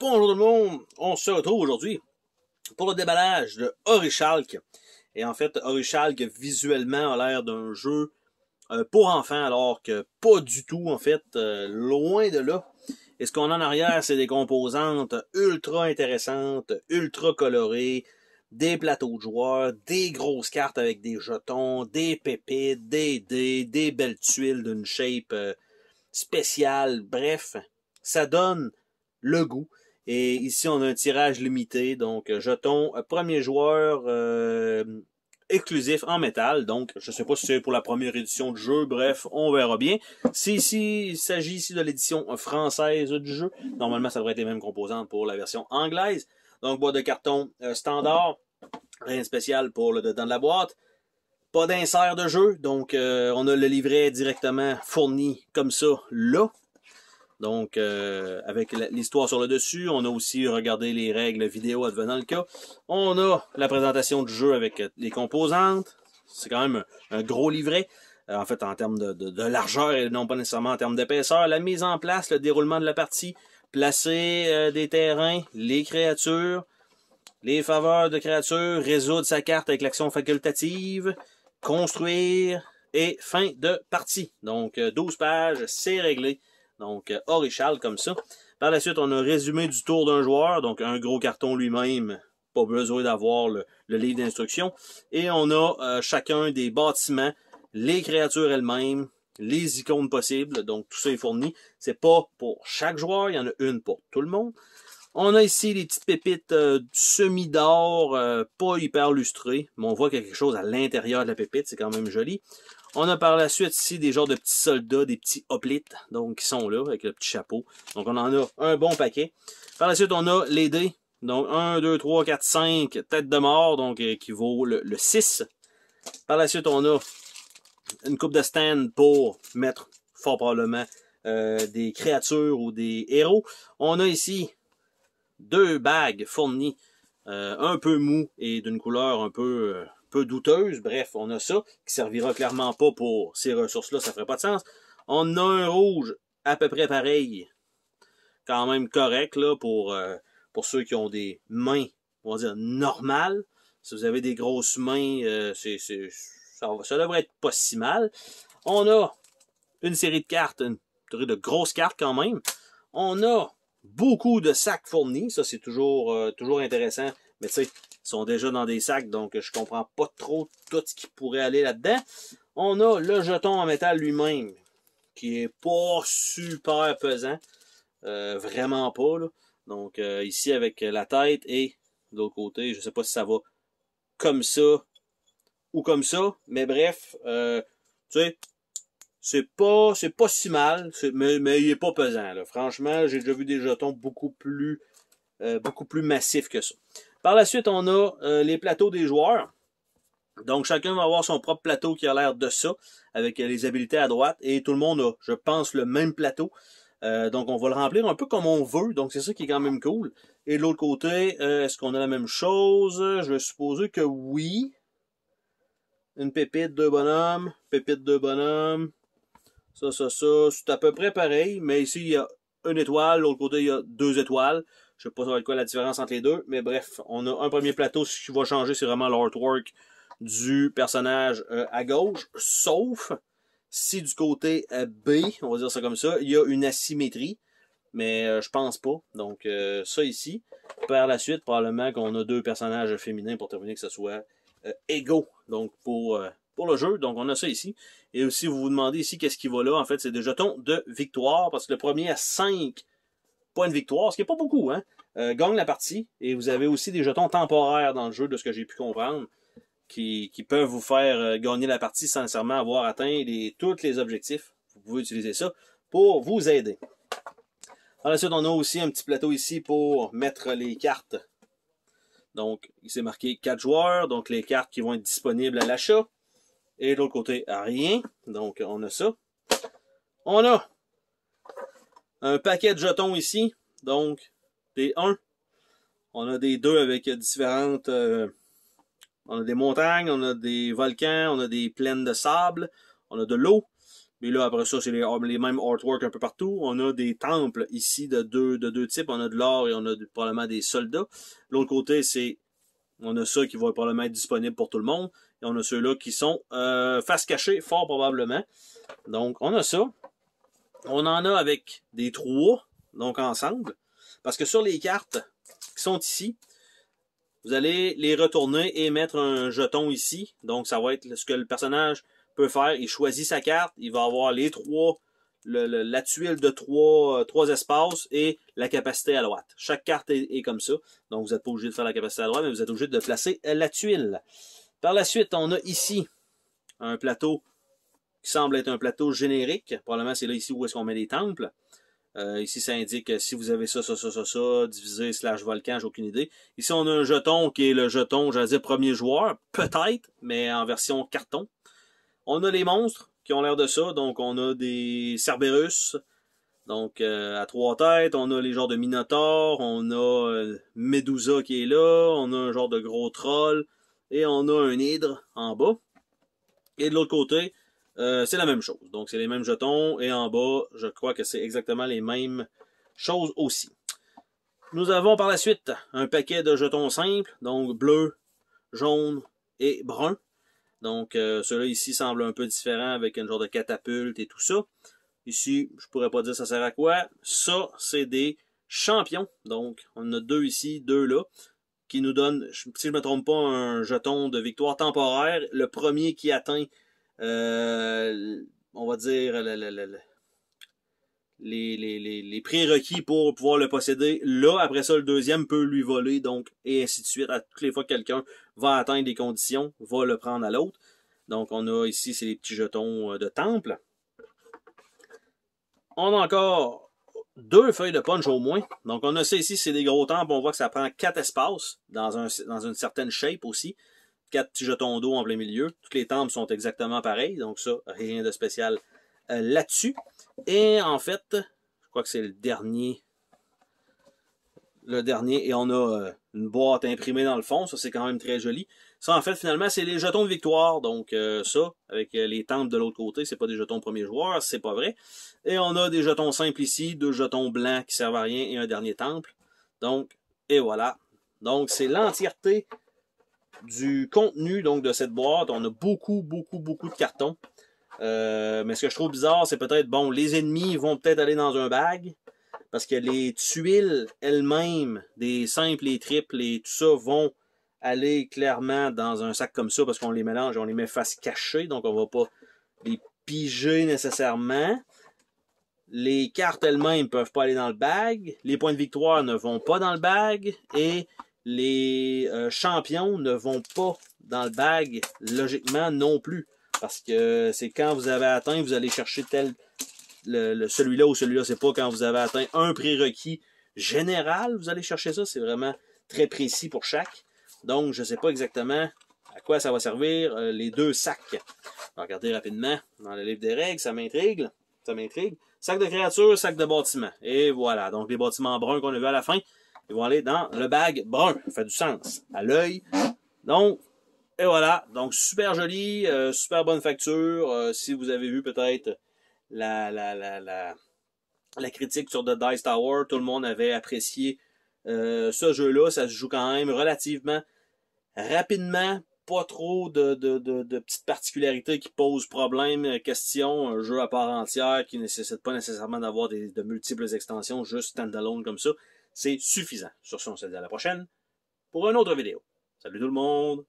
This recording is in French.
Bonjour tout le monde, on se retrouve aujourd'hui pour le déballage de Orichalc. Et en fait, Orichalc, visuellement a l'air d'un jeu euh, pour enfants, alors que pas du tout, en fait, euh, loin de là. Et ce qu'on a en arrière, c'est des composantes ultra intéressantes, ultra colorées, des plateaux de joueurs, des grosses cartes avec des jetons, des pépites, des dés, des belles tuiles d'une shape euh, spéciale. Bref, ça donne le goût. Et ici, on a un tirage limité, donc jetons, euh, premier joueur euh, exclusif en métal. Donc, je ne sais pas si c'est pour la première édition du jeu, bref, on verra bien. Si ici, il s'agit ici de l'édition française du jeu, normalement, ça devrait être les mêmes composantes pour la version anglaise. Donc, boîte de carton euh, standard, rien de spécial pour le dedans de la boîte. Pas d'insert de jeu, donc on a le livret directement fourni comme ça, là. Donc, euh, avec l'histoire sur le dessus, on a aussi regardé les règles vidéo advenant le cas. On a la présentation du jeu avec euh, les composantes. C'est quand même un gros livret euh, en fait en termes de, largeur et non pas nécessairement en termes d'épaisseur, la mise en place, le déroulement de la partie, placer des terrains, les créatures, les faveurs de créatures, résoudre sa carte avec l'action facultative, construire et fin de partie. Donc 12 pages, c'est réglé. Donc, euh, orichal, comme ça. Par la suite, on a résumé du tour d'un joueur, donc un gros carton lui-même, pas besoin d'avoir le, livre d'instruction. Et on a euh, chacun des bâtiments, les créatures elles-mêmes, les icônes possibles, donc tout ça est fourni. C'est pas pour chaque joueur, il y en a une pour tout le monde. On a ici les petites pépites euh, semi d'or, pas hyper lustrées, mais on voit quelque chose à l'intérieur de la pépite, c'est quand même joli. On a par la suite ici des genres de petits soldats, des petits hoplites, donc qui sont là, avec le petit chapeau. Donc on en a un bon paquet. Par la suite, on a les dés. Donc 1, 2, 3, 4, 5, tête de mort, donc euh, qui vaut le, 6. Par la suite, on a une coupe de stand pour mettre fort probablement euh, des créatures ou des héros. On a ici deux bagues fournies, euh, un peu mou et d'une couleur un peu peu douteuse. Bref, on a ça, qui servira clairement pas pour ces ressources-là, ça ferait pas de sens. On a un rouge à peu près pareil, quand même correct là, pour, euh, pour ceux qui ont des mains, on va dire, normales. Si vous avez des grosses mains, euh, c'est, ça, devrait être pas si mal. On a une série de cartes, une série de grosses cartes quand même. On a beaucoup de sacs fournis, ça c'est toujours, euh, toujours intéressant. Mais tu sais, sont déjà dans des sacs, donc je comprends pas trop tout ce qui pourrait aller là-dedans. On a le jeton en métal lui-même, qui est pas super pesant, euh, vraiment pas. Donc euh, ici avec la tête et de l'autre côté, je sais pas si ça va comme ça ou comme ça, mais bref, euh, tu sais, c'est pas c'est pas si mal, mais, il est pas pesant. Franchement, j'ai déjà vu des jetons beaucoup plus beaucoup plus massifs que ça. Par la suite, on a euh, les plateaux des joueurs. Donc, chacun va avoir son propre plateau qui a l'air de ça, avec les habilités à droite. Et tout le monde a, je pense, le même plateau. Euh, donc, on va le remplir un peu comme on veut. Donc, c'est ça qui est quand même cool. Et de l'autre côté, euh, est-ce qu'on a la même chose? Je vais supposer que oui. Une pépite, deux bonhommes. Pépite, de bonhomme. Ça, ça, ça. C'est à peu près pareil. Mais ici, il y a une étoile. L'autre côté, il y a deux étoiles. Je sais pas quoi la différence entre les deux, mais bref, on a un premier plateau. Ce qui va changer, c'est vraiment l'artwork du personnage euh, à gauche, sauf si du côté euh, B, on va dire ça comme ça, il y a une asymétrie, mais euh, je pense pas. Donc ça ici, par la suite, probablement qu'on a deux personnages féminins pour terminer que ce soit égaux. Donc pour pour le jeu. Donc, on a ça ici. Et aussi, vous vous demandez ici qu'est-ce qui va là. En fait, c'est des jetons de victoire parce que le premier à 5 pas de victoire, ce qui n'est pas beaucoup, hein, euh, gagne la partie. Et vous avez aussi des jetons temporaires dans le jeu, de ce que j'ai pu comprendre, qui, peuvent vous faire euh, gagner la partie sans nécessairement avoir atteint tous les objectifs. Vous pouvez utiliser ça pour vous aider. Ensuite, on a aussi un petit plateau ici pour mettre les cartes. Donc, il s'est marqué 4 joueurs, donc les cartes qui vont être disponibles à l'achat. Et de l'autre côté, rien. Donc, on a ça. On a un paquet de jetons ici, donc des 1. On a des deux avec différentes... Euh, on a des montagnes, on a des volcans, on a des plaines de sable, on a de l'eau. Mais là, après ça, c'est les, mêmes artworks un peu partout. On a des temples ici de deux, de deux types. On a de l'or et on a probablement des soldats. L'autre côté, c'est on a ça qui va probablement être disponible pour tout le monde. Et on a ceux-là qui sont euh, face cachée, fort probablement. Donc, on a ça. On en a avec des trois, donc ensemble. Parce que sur les cartes qui sont ici, vous allez les retourner et mettre un jeton ici. Donc ça va être ce que le personnage peut faire. Il choisit sa carte, il va avoir les trois, la tuile de trois, euh, trois espaces et la capacité à droite. Chaque carte est, est comme ça. Donc vous n'êtes pas obligé de faire la capacité à droite, mais vous êtes obligé de placer la tuile. Par la suite, on a ici un plateau qui semble être un plateau générique. Probablement, c'est là ici où est-ce qu'on met les temples. Euh, ici, ça indique si vous avez ça, ça, ça, ça, ça, divisé, slash volcan, j'ai aucune idée. Ici, on a un jeton qui est le jeton, j'allais dire, premier joueur, peut-être, mais en version carton. On a les monstres qui ont l'air de ça, donc on a des Cerberus, donc euh, à trois têtes, on a les genres de Minotaur, on a Méduse euh, Medusa qui est là, on a un genre de gros troll, et on a un hydre en bas. Et de l'autre côté, euh, c'est la même chose. Donc, c'est les mêmes jetons. Et en bas, je crois que c'est exactement les mêmes choses aussi. Nous avons par la suite un paquet de jetons simples. Donc, bleu, jaune et brun. Donc, cela euh, ceux-là ici semblent un peu différents avec un genre de catapulte et tout ça. Ici, je pourrais pas dire ça sert à quoi. Ça, c'est des champions. Donc, on a deux ici, deux là, qui nous donnent, si je me trompe pas, un jeton de victoire temporaire. Le premier qui atteint euh, on va dire, les les, les, prérequis pour pouvoir le posséder. Là, après ça, le deuxième peut lui voler, donc, et ainsi de suite. À toutes les fois que quelqu'un va atteindre des conditions, va le prendre à l'autre. Donc, on a ici, c'est les petits jetons euh, de temple. On a encore deux feuilles de punch au moins. Donc, on a ça ici, c'est des gros temples. On voit que ça prend quatre espaces dans, un, dans une certaine shape aussi quatre petits jetons d'eau en plein milieu. Toutes les temples sont exactement pareilles, donc ça, rien de spécial euh, là-dessus. Et en fait, je crois que c'est le dernier. Le dernier, et on a euh, une boîte imprimée dans le fond, ça c'est quand même très joli. Ça en fait finalement c'est les jetons de victoire, donc euh, ça, avec les temples de l'autre côté, c'est pas des jetons premier joueur, c'est pas vrai. Et on a des jetons simples ici, deux jetons blancs qui servent à rien et un dernier temple. Donc, et voilà. Donc c'est l'entièreté du contenu donc de cette boîte. On a beaucoup, beaucoup, beaucoup de cartons. Euh, mais ce que je trouve bizarre, c'est peut-être, bon, les ennemis vont peut-être aller dans un bag, parce que les tuiles elles-mêmes, des simples et triples et tout ça, vont aller clairement dans un sac comme ça, parce qu'on les mélange, on les met face cachée, donc on va pas les piger nécessairement. Les cartes elles-mêmes ne peuvent pas aller dans le bag, les points de victoire ne vont pas dans le bag, et les euh, champions ne vont pas dans le bag logiquement non plus. Parce que c'est quand vous avez atteint, vous allez chercher tel celui-là ou celui-là, c'est pas quand vous avez atteint un prérequis général, vous allez chercher ça. C'est vraiment très précis pour chaque. Donc, je ne sais pas exactement à quoi ça va servir euh, les deux sacs. Regardez rapidement dans le livre des règles, ça m'intrigue. Ça m'intrigue. Sac de créatures, sac de bâtiments. Et voilà. Donc, les bâtiments bruns qu'on a vu à la fin, ils vont aller dans le bag brun. Ça fait du sens à l'œil. Donc, et voilà. Donc, super joli, euh, super bonne facture. Euh, si vous avez vu peut-être la, la, critique sur The Dice Tower, tout le monde avait apprécié euh, ce jeu-là. Ça se joue quand même relativement rapidement. Pas trop de, de petites particularités qui posent problème, question. Un jeu à part entière qui ne nécessite pas nécessairement d'avoir de multiples extensions, juste standalone comme ça c'est suffisant. Sur ce, on se dit à la prochaine pour une autre vidéo. Salut tout le monde!